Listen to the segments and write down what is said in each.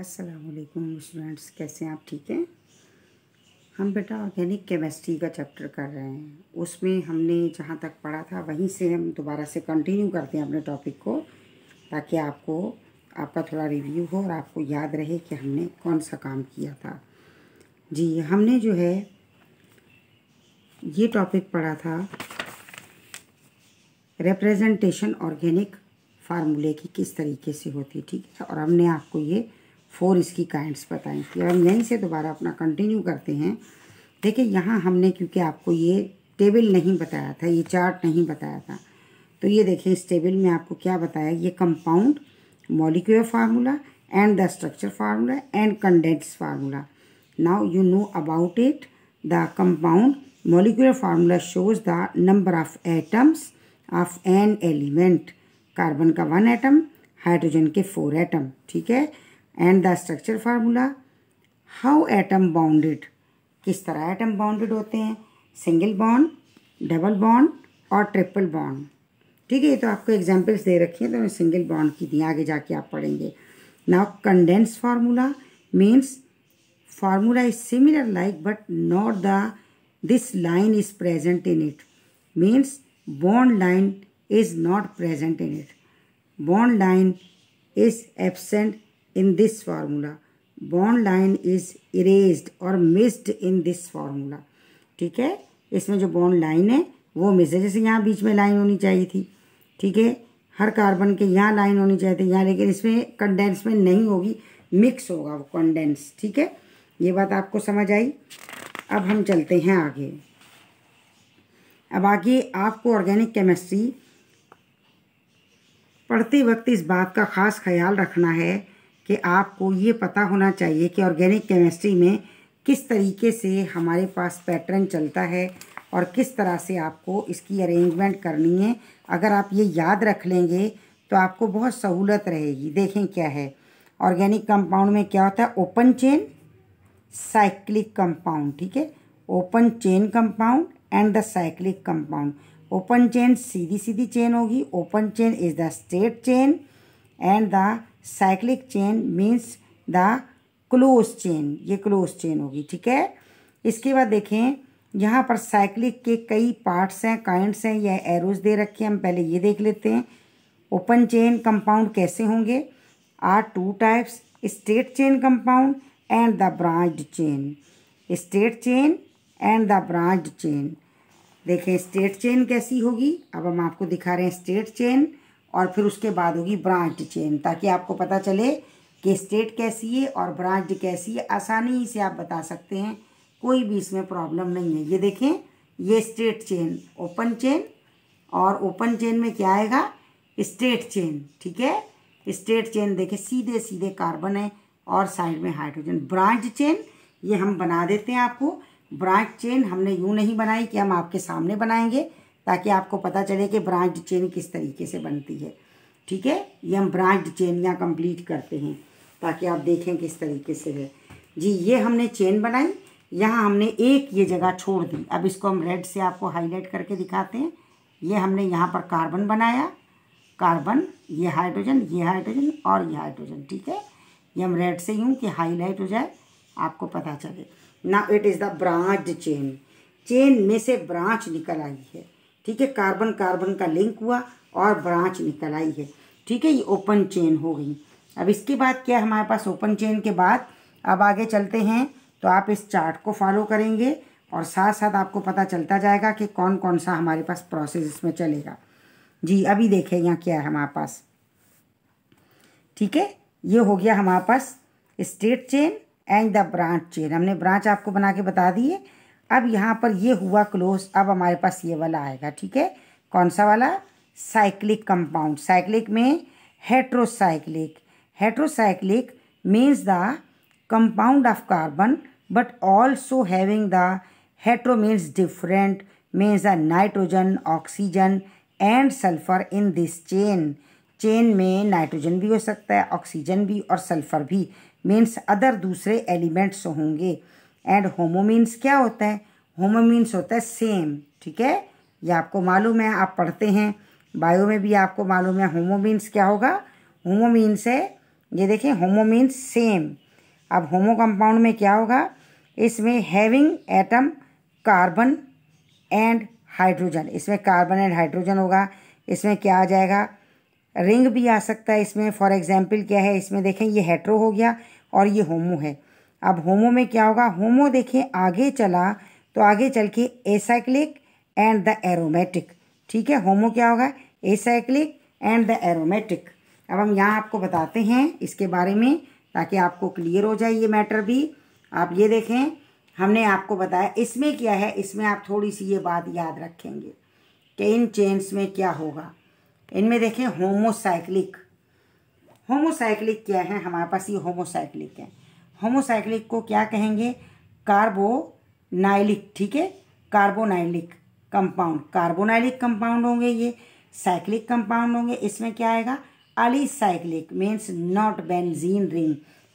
असलकुम स्टूडेंट्स कैसे हैं आप ठीक हैं हम बेटा ऑर्गेनिक केमिस्ट्री का चैप्टर कर रहे हैं उसमें हमने जहाँ तक पढ़ा था वहीं से हम दोबारा से कंटिन्यू करते हैं अपने टॉपिक को ताकि आपको आपका थोड़ा रिव्यू हो और आपको याद रहे कि हमने कौन सा काम किया था जी हमने जो है ये टॉपिक पढ़ा था रिप्रेजेंटेशन ऑर्गेनिक फार्मूले की किस तरीके से होती है ठीक है और हमने आपको ये फोर इसकी काइंड्स बताई थी अब हम यहीं से दोबारा अपना कंटिन्यू करते हैं देखिए यहाँ हमने क्योंकि आपको ये टेबल नहीं बताया था ये चार्ट नहीं बताया था तो ये देखिए इस टेबल में आपको क्या बताया ये compound molecular formula and the structure formula and condense formula now you know about it the compound molecular formula shows the number of atoms of an element carbon का वन एटम हाइड्रोजन के four atom ठीक है and the structure formula how atom bounded किस तरह atom bounded होते हैं single bond double bond और triple bond ठीक है ये तो आपको एग्जाम्पल्स दे रखी हैं तो मैं सिंगल बॉन्ड की दी आगे जाके आप पढ़ेंगे now condense formula means formula is similar like but not the this line is present in it means bond line is not present in it bond line is absent in this formula. Bond line is erased or missed in this formula. ठीक है इसमें जो bond line है वो miss है जैसे यहाँ बीच में लाइन होनी चाहिए थी ठीक है हर कार्बन के यहाँ लाइन होनी चाहिए थी यहाँ लेकिन इसमें कंडेंस में नहीं होगी मिक्स होगा वो कंडेंस ठीक है ये बात आपको समझ आई अब हम चलते हैं आगे अब आगे आपको ऑर्गेनिक केमिस्ट्री पढ़ते वक्त इस बात का ख़ास ख्याल रखना है कि आपको ये पता होना चाहिए कि ऑर्गेनिक केमिस्ट्री में किस तरीके से हमारे पास पैटर्न चलता है और किस तरह से आपको इसकी अरेंजमेंट करनी है अगर आप ये याद रख लेंगे तो आपको बहुत सहूलत रहेगी देखें क्या है ऑर्गेनिक कंपाउंड में क्या होता है ओपन चेन साइक्लिक कंपाउंड ठीक है open chain compound and the cyclic compound open chain सीधी सीधी चेन होगी open chain is the straight chain and the cyclic chain means the close chain ये क्लोज चेन होगी ठीक है इसके बाद देखें यहाँ पर साइक्लिक के कई पार्ट्स हैं काइंड्स हैं या एरोज दे रखे हैं हम पहले ये देख लेते हैं ओपन चेन कंपाउंड कैसे होंगे are two types state chain compound and the branch chain state chain and the branch chain देखें स्टेट चेन कैसी होगी अब हम आपको दिखा रहे हैं स्टेट चेन और फिर उसके बाद होगी ब्रांच चेन ताकि आपको पता चले कि स्टेट कैसी है और ब्रांच कैसी है आसानी से आप बता सकते हैं कोई भी इसमें प्रॉब्लम नहीं है ये देखें ये स्टेट चेन ओपन चेन और ओपन चेन में क्या आएगा स्टेट चेन ठीक है स्टेट चेन देखें सीधे सीधे कार्बन है और साइड में हाइड्रोजन ब्रांच चेन ये हम बना देते हैं आपको ब्रांच चेन हमने यूँ नहीं बनाई कि हम आपके सामने बनाएंगे ताकि आपको पता चले कि ब्रांच चेन किस तरीके से बनती है ठीक है ये हम ब्रांच चेन यहाँ कंप्लीट करते हैं ताकि आप देखें किस तरीके से है जी ये हमने चेन बनाई यहाँ हमने एक ये जगह छोड़ दी अब इसको हम रेड से आपको हाईलाइट करके दिखाते हैं ये हमने यहाँ पर कार्बन बनाया कार्बन ये हाइड्रोजन ये हाइड्रोजन और ये हाइड्रोजन ठीक है ये हम रेड से यूँ कि हाईलाइट हो जाए आपको पता चले ना it is the branch chain chain में से ब्रांच निकल आई है ठीक है कार्बन कार्बन का लिंक हुआ और ब्रांच निकल आई है ठीक है ये ओपन चेन हो गई अब इसके बाद क्या हमारे पास ओपन चेन के बाद अब आगे चलते हैं तो आप इस चार्ट को फॉलो करेंगे और साथ साथ आपको पता चलता जाएगा कि कौन कौन सा हमारे पास प्रोसेस इसमें चलेगा जी अभी देखें यहाँ क्या है हमारे पास ठीक है ये हो गया हमारे पास state chain and the branch chain हमने ब्रांच आपको बना के बता दिए है अब यहाँ पर ये हुआ क्लोज अब हमारे पास ये वाला आएगा ठीक है कौन सा वाला साइक्लिक कंपाउंड साइक्लिक में heterocyclic heterocyclic means the compound of carbon but also having the hetero means different means the nitrogen oxygen and sulphur in this chain chain में नाइट्रोजन भी हो सकता है ऑक्सीजन भी और सल्फर भी मीन्स अदर दूसरे एलिमेंट्स होंगे एंड होमो मीन्स क्या होता है होमो मीन्स होता है सेम ठीक है ये आपको मालूम है आप पढ़ते हैं बायो में भी आपको मालूम है होमो मीन्स क्या होगा होमो मीन्स है ये देखें होमो मीन्स सेम अब होमो कंपाउंड में क्या होगा इसमें having atom carbon and hydrogen इसमें कार्बन एंड हाइड्रोजन होगा इसमें क्या आ जाएगा रिंग भी आ सकता है इसमें फॉर एग्जाम्पल क्या है इसमें देखें ये हेट्रो हो गया और ये होमो है अब होमो में क्या होगा होमो देखें आगे चला तो आगे चल के एसाइक्लिक एंड द एरोमेटिक ठीक है होमो क्या होगा एसाइक्लिक एंड द एरोमेटिक अब हम यहाँ आपको बताते हैं इसके बारे में ताकि आपको क्लियर हो जाए ये मैटर भी आप ये देखें हमने आपको बताया इसमें क्या है इसमें आप थोड़ी सी ये बात याद रखेंगे कि इन चेंस में क्या होगा इनमें देखें होमोसाइक्लिक होमोसाइक्लिक क्या है हमारे पास ये होमोसाइक्लिक है होमोसाइक्लिक को क्या कहेंगे कार्बोनाइलिक ठीक है कार्बोनाइलिक कंपाउंड कार्बोनाइलिक कंपाउंड होंगे ये साइक्लिक कंपाउंड होंगे इसमें क्या आएगा alicyclic means not benzene ring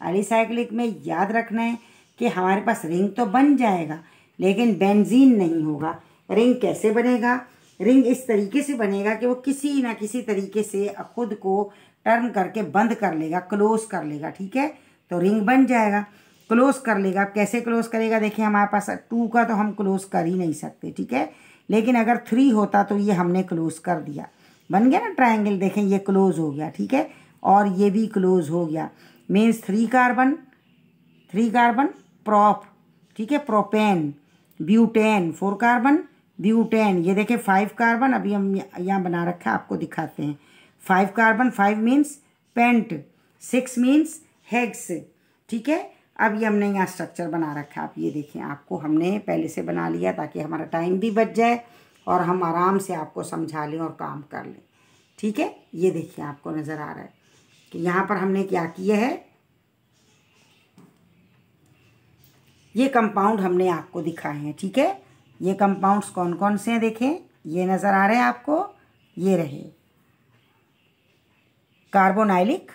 alicyclic में याद रखना है कि हमारे पास रिंग तो बन जाएगा लेकिन बेंजीन नहीं होगा रिंग कैसे बनेगा रिंग इस तरीके से बनेगा कि वो किसी ना किसी तरीके से खुद को टर्न करके बंद कर लेगा क्लोज कर लेगा ठीक है तो रिंग बन जाएगा क्लोज कर लेगा कैसे क्लोज करेगा देखिए हमारे पास टू का तो हम क्लोज कर ही नहीं सकते ठीक है लेकिन अगर थ्री होता तो ये हमने क्लोज कर दिया बन गया ना ट्राइंगल देखें ये क्लोज हो गया ठीक है और ये भी क्लोज हो गया means three carbon three carbon prop ठीक है propane butane four carbon butane ये देखें फाइव कार्बन अभी हम यहाँ बना रखा है आपको दिखाते हैं five carbon five means pent six means hex ठीक है अब ये हमने यहाँ स्ट्रक्चर बना रखा है आप ये देखें आपको हमने पहले से बना लिया ताकि हमारा टाइम भी बच जाए और हम आराम से आपको समझा लें और काम कर लें ठीक है ये देखिए आपको नज़र आ रहा है कि यहाँ पर हमने क्या किया है ये कंपाउंड हमने आपको दिखाए हैं ठीक है ये कंपाउंड्स कौन कौन से हैं देखें ये नज़र आ रहे हैं आपको ये रहे carbonylic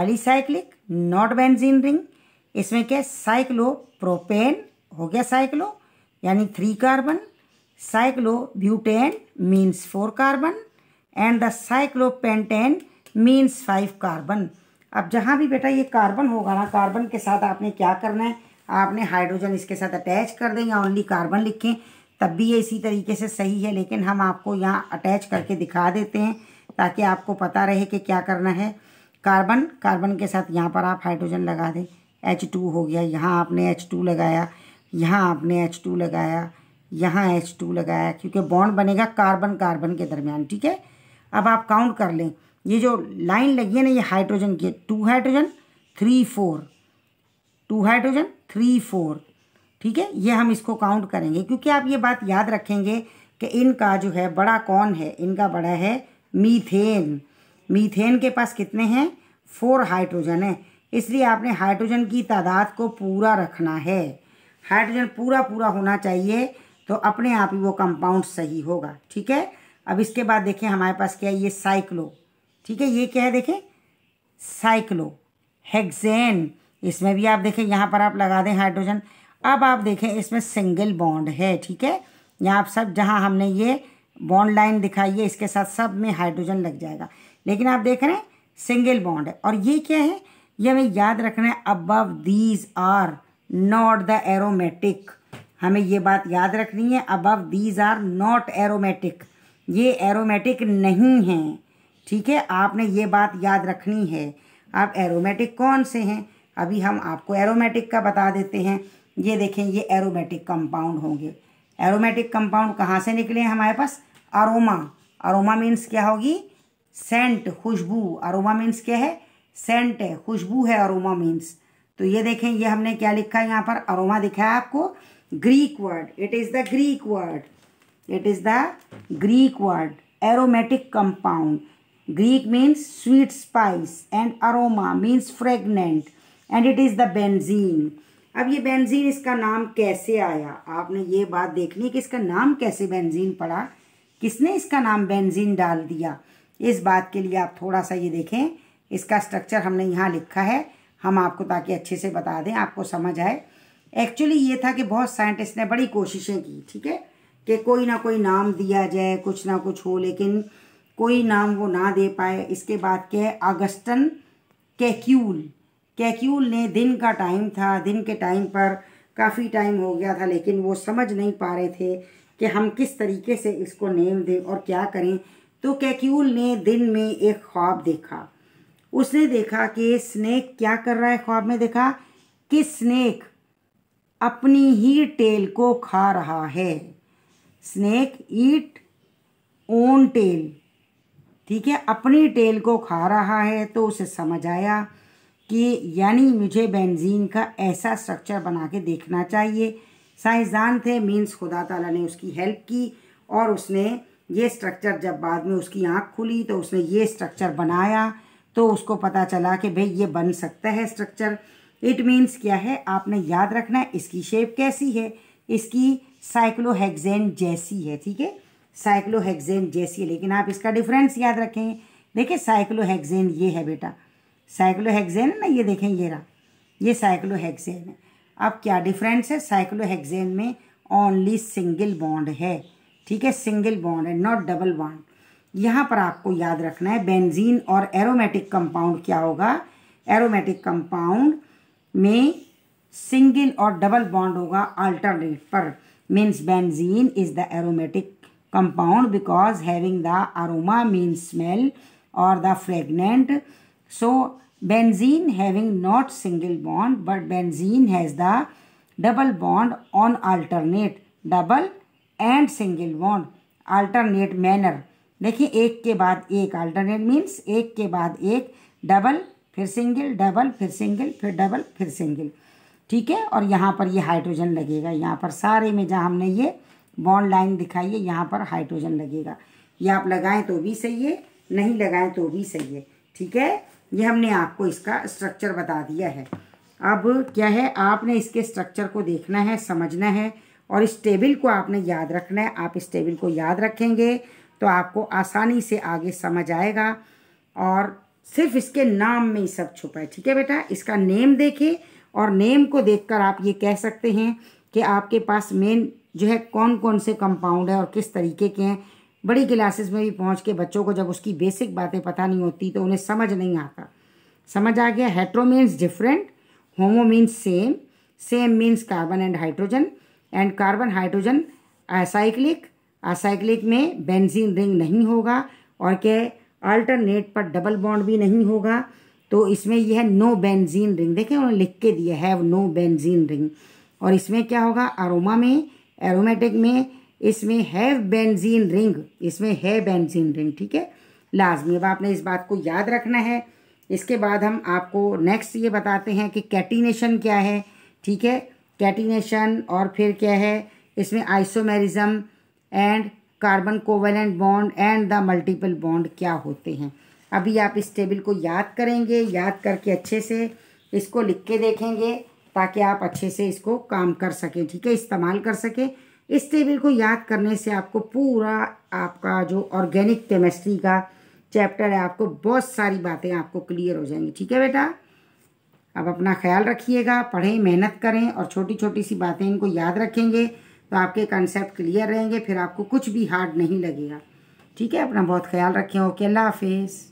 alicyclic not benzene ring इसमें क्या है साइक्लो प्रोपेन हो गया साइक्लो यानी three carbon cyclo butane means four carbon and the pentane means five carbon अब जहाँ भी बेटा ये कार्बन होगा ना कार्बन के साथ आपने क्या करना है आपने हाइड्रोजन इसके साथ अटैच कर दें या ओनली कार्बन लिखें तब भी ये इसी तरीके से सही है लेकिन हम आपको यहाँ अटैच करके दिखा देते हैं ताकि आपको पता रहे कि क्या करना है कार्बन कार्बन के साथ यहाँ पर आप हाइड्रोजन लगा दें एच टू हो गया यहाँ आपने एच टू लगाया यहाँ आपने एच टू लगाया यहाँ एच टू लगाया क्योंकि बॉन्ड बनेगा कार्बन कार्बन के दरमियान ठीक है अब आप काउंट कर लें ये जो लाइन लगी है ना ये हाइड्रोजन की two hydrogen three four two hydrogen three four ठीक है ये हम इसको काउंट करेंगे क्योंकि आप ये बात याद रखेंगे कि इनका जो है बड़ा कौन है इनका बड़ा है मीथेन मीथेन के पास कितने हैं फोर हाइड्रोजन है इसलिए आपने हाइड्रोजन की तादाद को पूरा रखना है हाइड्रोजन पूरा पूरा होना चाहिए तो अपने आप ही वो कंपाउंड सही होगा ठीक है अब इसके बाद देखें हमारे पास क्या है ये साइक्लो ठीक है ये क्या है देखें साइक्लो हेक्सेन इसमें भी आप देखें यहाँ पर आप लगा दें हाइड्रोजन अब आप देखें इसमें सिंगल बॉन्ड है ठीक है यहाँ आप सब जहाँ हमने ये बॉन्ड लाइन दिखाई है इसके साथ सब में हाइड्रोजन लग जाएगा लेकिन आप देख रहे हैं सिंगल बॉन्ड है और ये क्या है ये हमें याद रखना है above these are not the aromatic हमें ये बात याद रखनी है above these are not aromatic ये एरोमेटिक नहीं हैं ठीक है आपने ये बात याद रखनी है आप एरोमेटिक कौन से हैं अभी हम आपको एरोमेटिक का बता देते हैं ये देखें ये एरोमेटिक कंपाउंड होंगे एरोमेटिक कंपाउंड कहाँ से निकले हैं हमारे पास अरोमा अरोमा मीन्स क्या होगी सेंट खुशबू अरोमा मीन्स क्या है सेंट है खुशबू है अरोमा मीन्स तो ये देखें ये हमने क्या लिखा है यहाँ पर अरोमा दिखा है आपको Greek word it is the Greek word it is the Greek word aromatic compound Greek means sweet spice and aroma means fragrant and it is the benzene अब ये बेंजीन इसका नाम कैसे आया आपने ये बात देखनी है कि इसका नाम कैसे बेंजीन पड़ा किसने इसका नाम बेंजीन डाल दिया इस बात के लिए आप थोड़ा सा ये देखें इसका स्ट्रक्चर हमने यहाँ लिखा है हम आपको ताकि अच्छे से बता दें आपको समझ आए एक्चुअली ये था कि बहुत साइंटिस्ट ने बड़ी कोशिशें की ठीक है कि कोई ना कोई नाम दिया जाए कुछ ना कुछ हो लेकिन कोई नाम वो ना दे पाए इसके बाद क्या है अगस्टन कैक्यूल कैक्यूल ने दिन का टाइम था दिन के टाइम पर काफ़ी टाइम हो गया था लेकिन वो समझ नहीं पा रहे थे कि हम किस तरीके से इसको नेम दें और क्या करें तो कैक्यूल ने दिन में एक ख्वाब देखा उसने देखा कि स्नेक क्या कर रहा है ख्वाब में देखा कि स्नेक अपनी ही टेल को खा रहा है स्नेक ईट ओन टेल ठीक है अपनी टेल को खा रहा है तो उसे समझ आया कि यानी मुझे बेंजीन का ऐसा स्ट्रक्चर बना के देखना चाहिए साइंसदान थे मीन्स खुदा ताला ने उसकी हेल्प की और उसने ये स्ट्रक्चर जब बाद में उसकी आँख खुली तो उसने ये स्ट्रक्चर बनाया तो उसको पता चला कि भाई ये बन सकता है स्ट्रक्चर इट मीन्स क्या है आपने याद रखना है इसकी शेप कैसी है इसकी साइक्लोहेक्जेन जैसी है ठीक है साइक्लोहेक्जेन जैसी है लेकिन आप इसका डिफरेंस याद रखें देखिए साइक्लोहेक्जेन ये है बेटा साइक्लोहेक्जेन है ना ये देखें ये रहा ये साइक्लोहेक्जेन है अब क्या डिफरेंस है साइक्लोहेक्जेन में ओनली सिंगल बॉन्ड है ठीक है सिंगल बॉन्ड है नॉट डबल बॉन्ड यहाँ पर आपको याद रखना है बेंजीन और एरोमेटिक कंपाउंड क्या होगा एरोमेटिक कंपाउंड में सिंगल और डबल बॉन्ड होगा अल्टरनेट पर means benzene is the aromatic compound because having the aroma means smell और the fragrant so benzene having not single bond but benzene has the double bond on alternate double and single bond alternate manner देखिए एक के बाद एक alternate means एक के बाद एक डबल फिर सिंगल डबल फिर सिंगल फिर डबल फिर सिंगल ठीक है और यहाँ पर ये हाइड्रोजन लगेगा यहाँ पर सारे में जहाँ हमने ये बॉन्ड लाइन दिखाई है यहाँ पर हाइड्रोजन लगेगा ये आप लगाएं तो भी सही है नहीं लगाएं तो भी सही है ठीक है ये हमने आपको इसका स्ट्रक्चर बता दिया है अब क्या है आपने इसके स्ट्रक्चर को देखना है समझना है और इस टेबल को आपने याद रखना है आप इस टेबल को याद रखेंगे तो आपको आसानी से आगे समझ आएगा और सिर्फ इसके नाम में ही सब छुपा है ठीक है बेटा इसका नेम देखे और नेम को देखकर आप ये कह सकते हैं कि आपके पास मेन जो है कौन कौन से कंपाउंड है और किस तरीके के हैं बड़ी क्लासेस में भी पहुंच के बच्चों को जब उसकी बेसिक बातें पता नहीं होती तो उन्हें समझ नहीं आता समझ आ गया hetero means different homo means same same means carbon and hydrogen and carbon hydrogen acyclic acyclic में बेंजीन रिंग नहीं होगा और क्या अल्टरनेट पर डबल बॉन्ड भी नहीं होगा तो इसमें यह है नो बेंजीन रिंग देखें उन्होंने लिख के दिया हैव नो बेंजीन रिंग और इसमें क्या होगा अरोमा में एरोमेटिक में इसमें हैव बेंजीन रिंग इसमें है बेंजीन रिंग ठीक है लाजमी अब आपने इस बात को याद रखना है इसके बाद हम आपको नेक्स्ट ये बताते हैं कि कैटिनेशन क्या है ठीक है कैटिनेशन और फिर क्या है इसमें isomerism and carbon covalent bond and the multiple bond क्या होते हैं अभी आप इस टेबल को याद करेंगे याद करके अच्छे से इसको लिख के देखेंगे ताकि आप अच्छे से इसको काम कर सकें ठीक है इस्तेमाल कर सकें इस टेबल को याद करने से आपको पूरा आपका जो ऑर्गेनिक केमिस्ट्री का चैप्टर है आपको बहुत सारी बातें आपको क्लियर हो जाएंगी ठीक है बेटा अब अपना ख्याल रखिएगा पढ़ें मेहनत करें और छोटी छोटी सी बातें इनको याद रखेंगे तो आपके कंसेप्ट क्लियर रहेंगे फिर आपको कुछ भी हार्ड नहीं लगेगा ठीक है अपना बहुत ख्याल रखें ओके अल्लाह हाफिज़